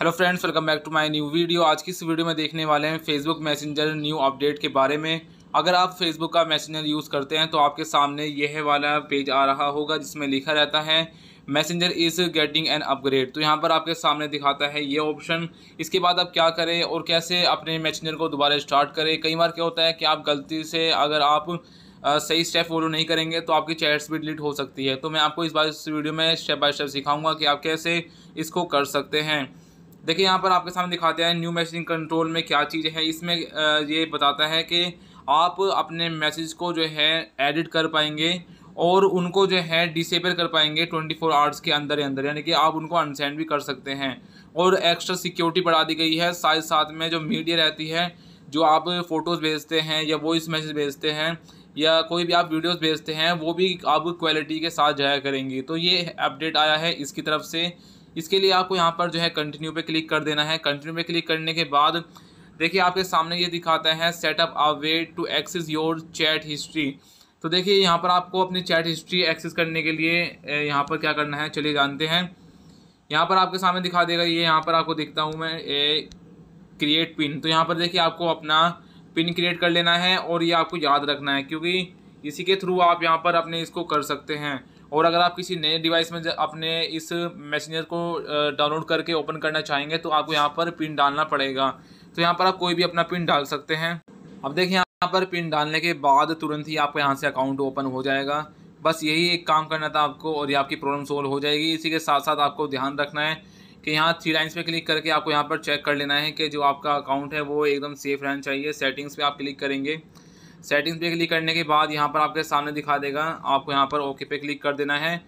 hello friends welcome back to my new video आज की इस वीडियो में देखने वाले हैं फेसबुक मैसेंजर न्यू अपडेट के बारे में अगर आप फेसबुक का मैसेंजर यूज़ करते हैं तो आपके सामने यह वाला पेज आ रहा होगा जिसमें लिखा रहता है messenger is getting an upgrade तो यहाँ पर आपके सामने दिखाता है ये ऑप्शन इसके बाद आप क्या करें और कैसे अपने मैसेंजर को दोबारा स्टार्ट करें कई बार क्या होता है कि आप गलती से अगर आप आ, सही स्टेप फॉलो नहीं करेंगे तो आपकी चैट्स भी डिलीट हो सकती है तो मैं आपको इस बार इस वीडियो में स्टेप बाय स्टेप सिखाऊंगा कि आप कैसे इसको कर सकते हैं देखिए यहाँ पर आपके सामने दिखाते हैं न्यू मैसेजिंग कंट्रोल में क्या चीज़ है इसमें ये बताता है कि आप अपने मैसेज को जो है एडिट कर पाएंगे और उनको जो है डिसेबल कर पाएंगे ट्वेंटी फोर आवर्स के अंदर ही अंदर यानी कि आप उनको अनसेंड भी कर सकते हैं और एक्स्ट्रा सिक्योरिटी बढ़ा दी गई है साथ साथ में जो मीडिया रहती है जो आप फ़ोटोज़ भेजते हैं या वॉइस मैसेज भेजते हैं या कोई भी आप वीडियोस भेजते हैं वो भी आप क्वालिटी के साथ जाया करेंगी तो ये अपडेट आया है इसकी तरफ से इसके लिए आपको यहाँ पर जो है कंटिन्यू पे क्लिक कर देना है कंटिन्यू पे क्लिक करने के बाद देखिए आपके सामने ये दिखाता है setup a way to access your chat history तो देखिए यहाँ पर आपको अपनी चैट हिस्ट्री एक्सेस करने के लिए यहाँ पर क्या करना है चलिए जानते हैं यहाँ पर आपके सामने दिखा देगा ये यहाँ पर आपको दिखता हूँ मैं ए, क्रिएट पिन तो यहाँ पर देखिए आपको अपना पिन क्रिएट कर लेना है और ये आपको याद रखना है क्योंकि इसी के थ्रू आप यहाँ पर अपने इसको कर सकते हैं और अगर आप किसी नए डिवाइस में अपने इस मैसेंजर को डाउनलोड करके ओपन करना चाहेंगे तो आपको यहाँ पर पिन डालना पड़ेगा तो यहाँ पर आप कोई भी अपना पिन डाल सकते हैं अब देखिए यहाँ पर पिन डालने के बाद तुरंत ही आपको यहाँ से अकाउंट ओपन हो जाएगा बस यही एक काम करना था आपको और ये आपकी प्रॉब्लम सोल्व हो जाएगी इसी के साथ साथ आपको ध्यान रखना है कि यहाँ थ्री लाइन्स पे क्लिक करके आपको यहाँ पर चेक कर लेना है कि जो आपका अकाउंट है वो एकदम सेफ रहना चाहिए सेटिंग्स पे आप क्लिक करेंगे सेटिंग्स पे क्लिक करने के बाद यहाँ पर आपके सामने दिखा देगा आपको यहाँ पर ओके पे क्लिक कर देना है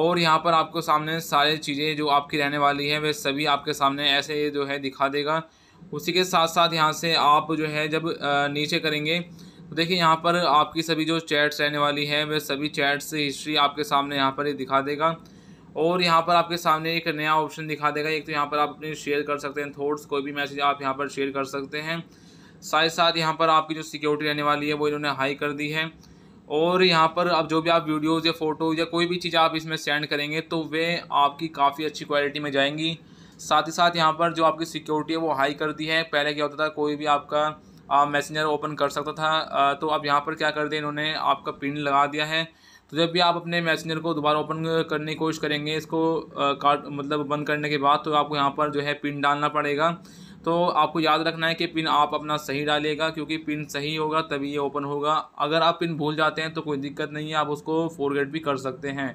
और यहाँ पर आपको सामने सारी चीज़ें जो आपकी रहने वाली हैं वे सभी आपके सामने ऐसे जो है दिखा देगा उसी के साथ साथ यहाँ से आप जो है जब नीचे करेंगे तो देखिए यहाँ पर आपकी सभी जो चैट्स रहने वाली हैं वे सभी चैट्स हिस्ट्री आपके सामने यहाँ पर दिखा देगा और यहाँ पर आपके सामने एक नया ऑप्शन दिखा देगा एक तो यहाँ पर आप अपने शेयर कर सकते हैं थॉट्स कोई भी मैसेज आप यहाँ पर शेयर कर सकते हैं साथ साथ यहाँ पर आपकी जो सिक्योरिटी रहने वाली है वो इन्होंने हाई कर दी है और यहाँ पर अब जो भी आप वीडियोज़ या फ़ोटोज़ या कोई भी चीज़ आप इसमें सेंड करेंगे तो वे आपकी काफ़ी अच्छी क्वालिटी में जाएंगी साथ ही साथ यहाँ पर जो आपकी सिक्योरिटी है वो हाई कर दी है पहले क्या होता था कोई भी आपका मैसेंजर ओपन कर सकता था आ, तो अब यहाँ पर क्या कर दें इन्होंने आपका पिन लगा दिया है तो जब भी आप अपने मैसेंजर को दोबारा ओपन करने की कोशिश करेंगे इसको आ, काट मतलब बंद करने के बाद तो आपको यहाँ पर जो है पिन डालना पड़ेगा तो आपको याद रखना है कि पिन आप अपना सही डालिएगा क्योंकि पिन सही होगा तभी ये ओपन होगा अगर आप पिन भूल जाते हैं तो कोई दिक्कत नहीं है आप उसको फॉरगेट भी कर सकते हैं